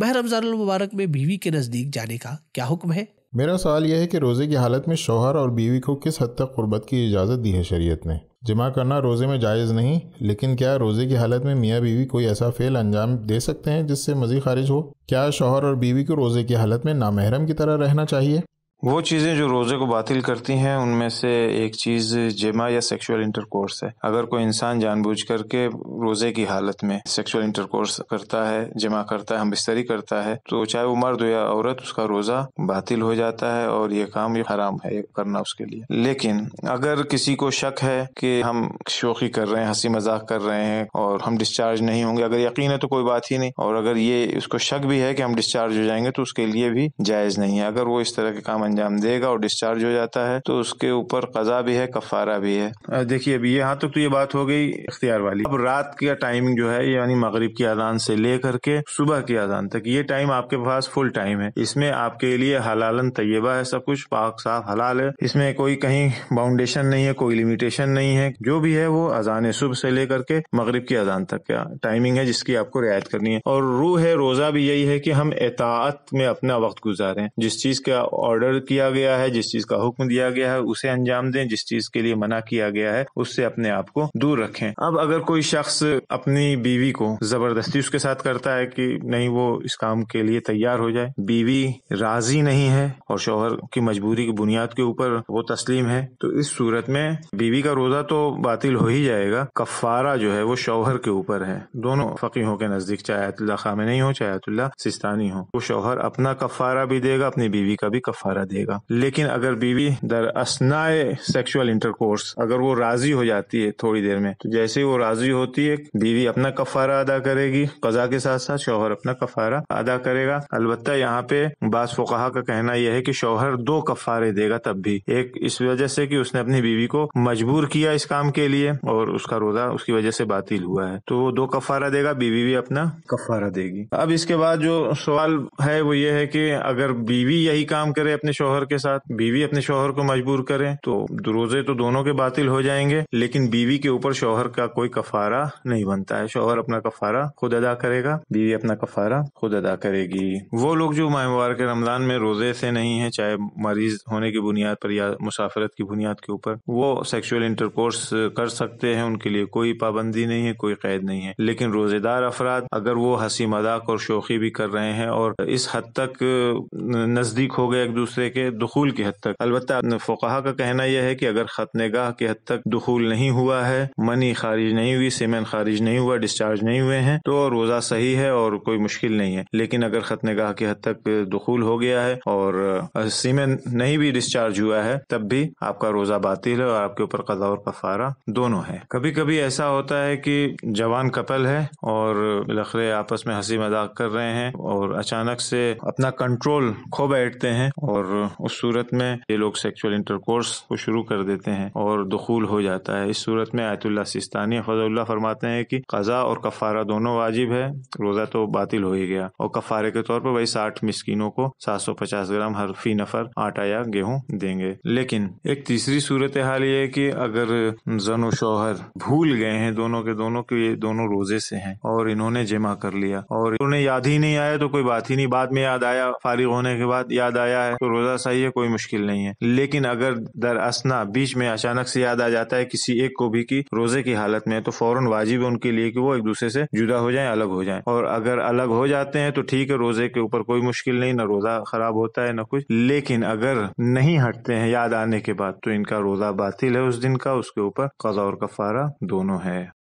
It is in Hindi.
मह रमजान मुबारक में बीवी के नज़दीक जाने का क्या हुक्म है मेरा सवाल यह है कि रोज़े की हालत में शोहर और बीवी को किस हद तक गुर्बत की इजाज़त दी है शरीयत ने जमा करना रोज़े में जायज़ नहीं लेकिन क्या रोज़े की हालत में मियाँ बीवी कोई ऐसा फेल अंजाम दे सकते हैं जिससे मज़ी खारिज हो क्या शोहर और बीवी को रोज़े की हालत में नामहरम की तरह रहना चाहिए वो चीज़ें जो रोज़े को बातिल करती हैं उनमें से एक चीज़ जेमा या सेक्सुअल इंटरकोर्स है अगर कोई इंसान जानबूझ करके रोज़े की हालत में सेक्सुअल इंटरकोर्स करता है जमा करता है हम बिस्तरी करता है तो चाहे वो मर्द हो या औरत उसका रोज़ा बातिल हो जाता है और ये काम ये हराम है ये करना उसके लिए लेकिन अगर किसी को शक है कि हम शोखी कर रहे हैं हंसी मजाक कर रहे हैं और हम डिस्चार्ज नहीं होंगे अगर यकीन है तो कोई बात ही नहीं और अगर ये उसको शक भी है कि हम डिस्चार्ज हो जाएंगे तो उसके लिए भी जायज़ नहीं है अगर वो इस तरह के काम अंजाम देगा और डिस्चार्ज हो जाता है तो उसके ऊपर कजा भी है कफारा भी है देखिए अब यहाँ तक तो, तो ये बात हो गई इख्तियार वाली अब रात का टाइमिंग जो है यानी मगरब की अजान से लेकर के सुबह की अजान तक ये टाइम आपके पास फुल टाइम है इसमें आपके लिए हलालन तयबा है सब कुछ पाक साफ हलाल है इसमें कोई कहीं बाउंडेशन नहीं है कोई लिमिटेशन नहीं है जो भी है वो अजान सुबह से लेकर के मगरब की अजान तक का टाइमिंग है जिसकी आपको रियायत करनी है और रूह है रोजा भी यही है कि हम एतात में अपना वक्त गुजारें जिस चीज का ऑर्डर किया गया है जिस चीज का हुक्म दिया गया है उसे अंजाम दें जिस चीज के लिए मना किया गया है उससे अपने आप को दूर रखें अब अगर कोई शख्स अपनी बीवी को जबरदस्ती उसके साथ करता है कि नहीं वो इस काम के लिए तैयार हो जाए बीवी राजी नहीं है और शोहर की मजबूरी की बुनियाद के ऊपर वो तस्लीम है तो इस सूरत में बीवी का रोजा तो बातिल हो ही जाएगा कफारा जो है वो शोहर के ऊपर है दोनों फकीहों के नजदीक चाहे अतुल्ला खामे नहीं हो चाहे अतुल्ला सिस्तानी हो वो शोहर अपना कफारा भी देगा अपनी बीवी का भी कफारा देगा लेकिन अगर बीवी दर असनाए सेक्सुअल इंटरकोर्स अगर वो राजी हो जाती है थोड़ी देर में तो जैसे ही वो राजी होती है बीवी अपना कफारा अदा करेगी कजा के साथ साथ शोहर अपना कफारा अदा करेगा अलबत्ता यहाँ पे बास फोकहा का कहना यह है कि शोहर दो कफारे देगा तब भी एक इस वजह से कि उसने अपनी बीवी को मजबूर किया इस काम के लिए और उसका रोजा उसकी वजह से बातिल हुआ है तो वो दो कफारा देगा बीवी भी अपना कफारा देगी अब इसके बाद जो सवाल है वो ये है कि अगर बीवी यही काम करे अपने शोहर के साथ बीवी अपने शोहर को मजबूर करे तो रोजे तो दोनों के बातिल हो जाएंगे लेकिन बीवी के ऊपर शोहर का कोई कफारा नहीं बनता है शोहर अपना कफारा खुद अदा करेगा बीवी अपना कफारा खुद अदा करेगी वो लोग जो माह मुबारक रमजान में रोजे से नहीं है चाहे मरीज होने की बुनियाद पर या मुसाफरत की बुनियाद के ऊपर वो सेक्सुअल इंटरकोर्स कर सकते हैं उनके लिए कोई पाबंदी नहीं है कोई कैद नहीं है लेकिन रोजेदार अफराद अगर वो हंसी मजाक और शोखी भी कर रहे हैं और इस हद तक नजदीक हो गए एक दूसरे खतरे के दखूल की हद तक अलबत् फोकहा का कहना यह है कि अगर गाह की हद तक दखूल नहीं हुआ है मनी खारिज नहीं हुई सीमेन खारिज नहीं हुआ डिस्चार्ज नहीं हुए हैं तो रोज़ा सही है और कोई मुश्किल नहीं है लेकिन अगर गाह की हद तक दखूल हो गया है और सीमेंट नहीं भी डिस्चार्ज हुआ है तब भी आपका रोज़ा बातिल है और आपके ऊपर कजा और कफारा दोनों है कभी कभी ऐसा होता है कि जवान कपल है और लखरे आपस में हंसी मजाक कर रहे हैं और अचानक से अपना कंट्रोल खो बैठते हैं और उस सूरत में ये लोग सेक्सुअल इंटरकोर्स को शुरू कर देते हैं और दखूल हो जाता है इस सूरत में आयतुल्ला सिस्तानी फजल्ला फरमाते हैं कि कज़ा और कफ़ारा दोनों वाजिब है रोज़ा तो बातिल हो ही गया और कफ़ारे के तौर पर वही साठ मिसकिनों को सात सौ पचास ग्राम हर फी नफर आटा या गेहूँ देंगे लेकिन एक तीसरी सूरत हाल ये है कि अगर जन व शोहर भूल गए हैं दोनों के दोनों के ये दोनों रोजे से हैं और इन्होंने जमा कर लिया और उन्हें याद ही नहीं आया तो कोई बात ही नहीं बाद में याद आया फारिग होने के बाद याद आया है तो रोजा मुतालबा सही है कोई मुश्किल नहीं है लेकिन अगर दर असना बीच में अचानक से याद आ जाता है किसी एक को भी की रोजे की हालत में तो फौरन वाजिब है उनके लिए कि वो एक दूसरे से जुदा हो जाए अलग हो जाए और अगर अलग हो जाते हैं तो ठीक है रोजे के ऊपर कोई मुश्किल नहीं ना रोजा खराब होता है ना कुछ लेकिन अगर नहीं हटते हैं याद आने के बाद तो इनका रोजा बातिल है उस दिन का उसके ऊपर कजा और कफारा दोनों है